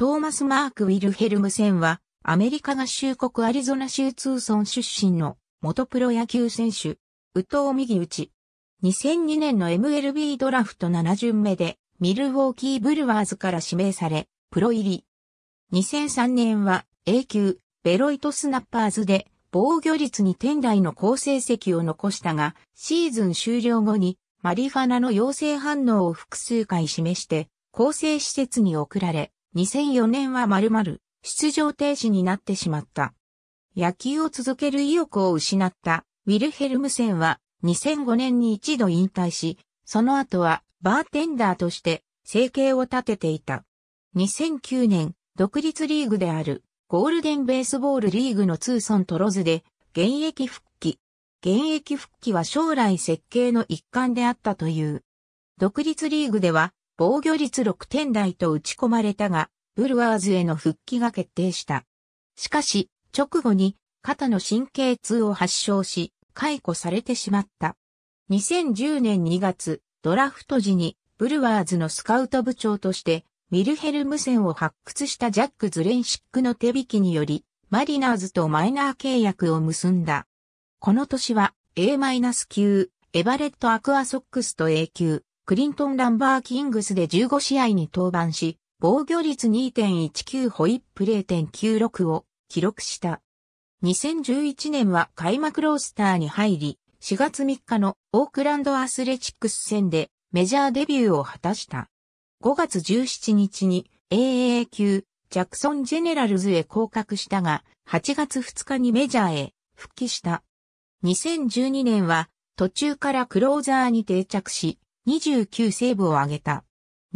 トーマス・マーク・ウィルヘルムセンは、アメリカ合衆国アリゾナ州ツーソン出身の元プロ野球選手、宇藤右打ち。2002年の MLB ドラフト7巡目で、ミルウォーキー・ブルワーズから指名され、プロ入り。2003年は A 級、ベロイト・スナッパーズで、防御率に天台の好成績を残したが、シーズン終了後にマリファナの陽性反応を複数回示して、構成施設に送られ、2004年はまるまる出場停止になってしまった。野球を続ける意欲を失ったウィルヘルムセンは2005年に一度引退し、その後はバーテンダーとして生計を立てていた。2009年、独立リーグであるゴールデンベースボールリーグのツーソントロズで現役復帰。現役復帰は将来設計の一環であったという。独立リーグでは防御率6点台と打ち込まれたが、ブルワーズへの復帰が決定した。しかし、直後に肩の神経痛を発症し、解雇されてしまった。2010年2月、ドラフト時にブルワーズのスカウト部長として、ミルヘルム線を発掘したジャック・ズレンシックの手引きにより、マリナーズとマイナー契約を結んだ。この年は A- 9エバレット・アクアソックスと A 級、クリントン・ランバー・キングスで15試合に登板し、防御率2.19ホイップ0.96を記録した。2011年は開幕ロースターに入り、4月3日のオークランドアスレチックス戦でメジャーデビューを果たした。5月17日に AA 級ジャクソン・ジェネラルズへ降格したが、8月2日にメジャーへ復帰した。2012年は途中からクローザーに定着し、29セーブを挙げた。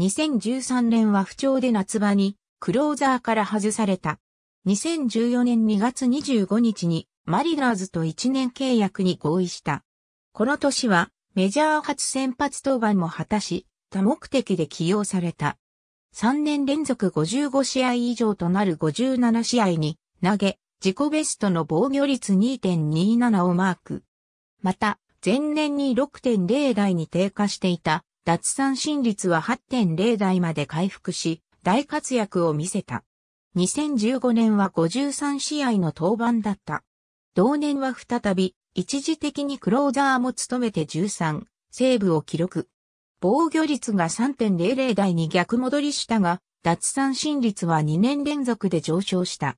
2013年は不調で夏場にクローザーから外された。2014年2月25日にマリナーズと1年契約に合意した。この年はメジャー初先発登板も果たし、多目的で起用された。3年連続55試合以上となる57試合に投げ、自己ベストの防御率2.27をマーク。また、前年に6.0台に低下していた脱三振率は8.0台まで回復し、大活躍を見せた。2015年は53試合の登板だった。同年は再び、一時的にクローザーも務めて13、セーブを記録。防御率が3.00台に逆戻りしたが、脱三振率は2年連続で上昇した。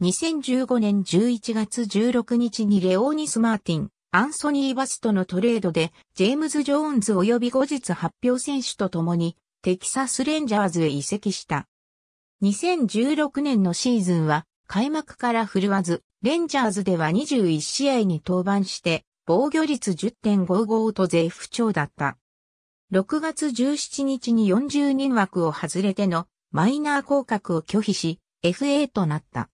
2015年11月16日にレオーニス・マーティン、アンソニー・バスとのトレードで、ジェームズ・ジョーンズ及び後日発表選手と共に、テキサス・レンジャーズへ移籍した。2016年のシーズンは、開幕から振るわず、レンジャーズでは21試合に登板して、防御率10.55と絶不調だった。6月17日に40人枠を外れてのマイナー降格を拒否し、FA となった。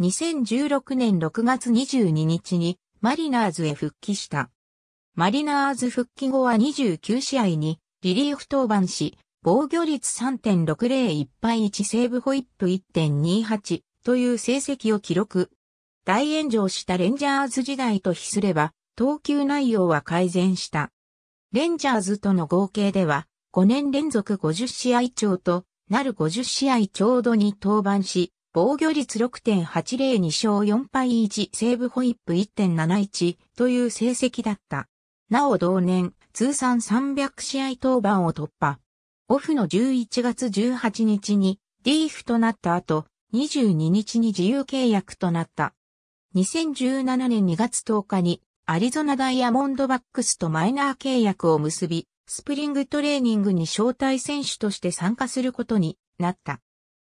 2016年6月22日にマリナーズへ復帰した。マリナーズ復帰後は29試合にリリーフ登板し、防御率3.601敗1セーブホイップ1.28という成績を記録。大炎上したレンジャーズ時代と比すれば、投球内容は改善した。レンジャーズとの合計では、5年連続50試合超となる50試合ちょうどに登板し、防御率6.802勝4敗1セーブホイップ1.71という成績だった。なお同年、通算300試合登板を突破。オフの11月18日にリーフとなった後、22日に自由契約となった。2017年2月10日にアリゾナダイヤモンドバックスとマイナー契約を結び、スプリングトレーニングに招待選手として参加することになった。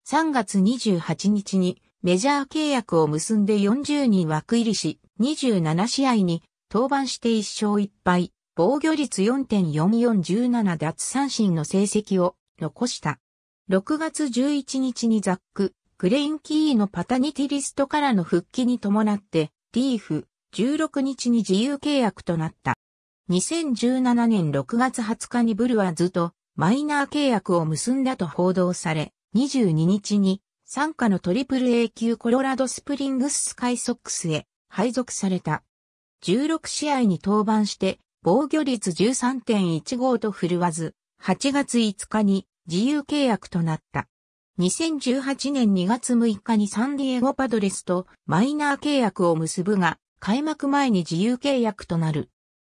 3月28日にメジャー契約を結んで40人枠入りし、27試合に登板して1勝1敗、防御率4.4417奪三振の成績を残した。6月11日にザック、グレインキーのパタニティリストからの復帰に伴って、リーフ、16日に自由契約となった。2017年6月20日にブルワーズとマイナー契約を結んだと報道され、22日に、参加のトリプル A 級コロラドスプリングススカイソックスへ配属された。16試合に登板して、防御率13.15と振るわず、8月5日に自由契約となった。2018年2月6日にサンディエゴパドレスとマイナー契約を結ぶが、開幕前に自由契約となる。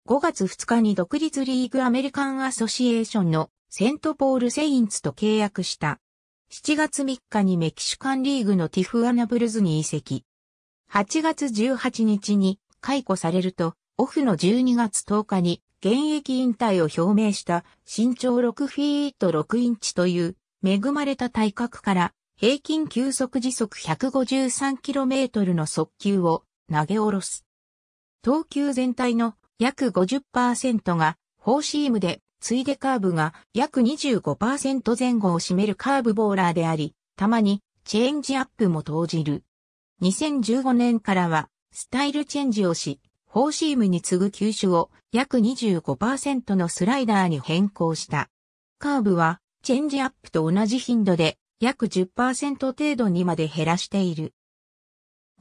5月2日に独立リーグアメリカンアソシエーションのセントポールセインツと契約した。7月3日にメキシカンリーグのティフアナブルズに移籍。8月18日に解雇されると、オフの12月10日に現役引退を表明した身長6フィート6インチという恵まれた体格から平均球速時速 153km の速球を投げ下ろす。投球全体の約50%がフォーシームでついでカーブが約25%前後を占めるカーブボーラーであり、たまにチェンジアップも投じる。2015年からはスタイルチェンジをし、フォーシームに次ぐ球種を約25%のスライダーに変更した。カーブはチェンジアップと同じ頻度で約10%程度にまで減らしている。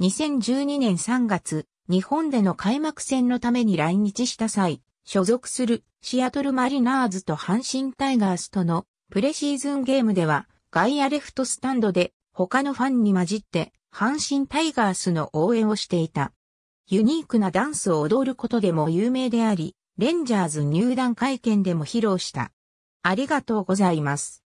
2012年3月、日本での開幕戦のために来日した際、所属するシアトルマリナーズと阪神タイガースとのプレシーズンゲームでは外野レフトスタンドで他のファンに混じって阪神タイガースの応援をしていた。ユニークなダンスを踊ることでも有名であり、レンジャーズ入団会見でも披露した。ありがとうございます。